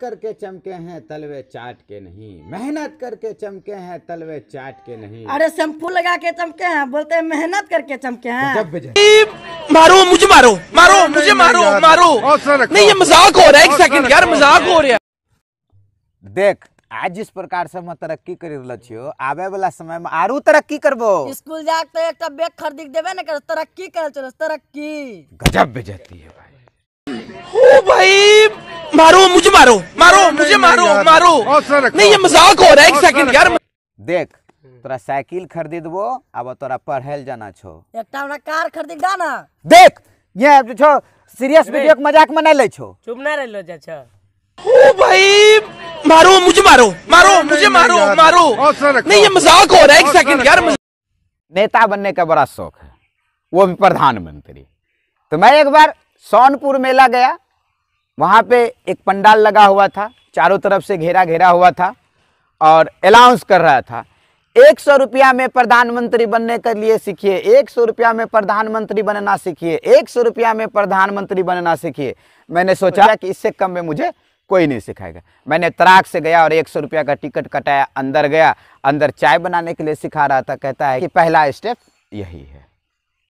करके चमके हैं तलवे चाट के नहीं मेहनत करके चमके हैं तलवे चाट के नहीं अरे शैम्पू लगा के चमके हैं बोलते हैं मेहनत करके चमके हैं जब मारो मुझे मारो मारो मुझे मारो मारो नहीं ये मजाक हो रहा है एक सेकंड यार मजाक हो रहा है देख आज जिस प्रकार से मैं तरक्की कर रहल छियो आवे वाला समय में आरु तरक्की करबो स्कूल जाके तो एकटा बैग खरीद देबे ना कर तरक्की कर चलो तरक्की गजब बेजती है भाई ओ भाई मारो मुझे मारो मारो मुझे मारो मारो नहीं ये मजाक हो रहा है एक सेकंड यार देख तोरा साइकिल खरीद वो अब तोरा पढ़ल जाना छो एक हमरा कार खरीद ना देख ये छो सीरियस वीडियो के मजाक में नहीं ले छो चुप ना रह लो जा छो ओ भाई मारो मुझे मारो मारो मुझे मारो मारो नहीं ये मजाक हो रहा है एक सेकंड यार नेता बनने का बड़ा शौक है वो भी प्रधानमंत्री तो मैं एक बार सोनपुर मेला गया वहाँ पे एक पंडाल लगा हुआ था चारों तरफ से घेरा घेरा हुआ था और अलाउंस कर रहा था एक सौ रुपया में प्रधानमंत्री बनने के लिए सीखिए एक सौ रुपया में प्रधानमंत्री बनना सीखिए एक सौ रुपया में प्रधानमंत्री बनना सीखिए मैंने सोचा कि इससे कम में मुझे कोई नहीं सिखाएगा मैंने तराक से गया और एक सौ रुपया का टिकट कटाया अंदर गया अंदर चाय बनाने के लिए सिखा रहा था कहता है कि पहला स्टेप यही है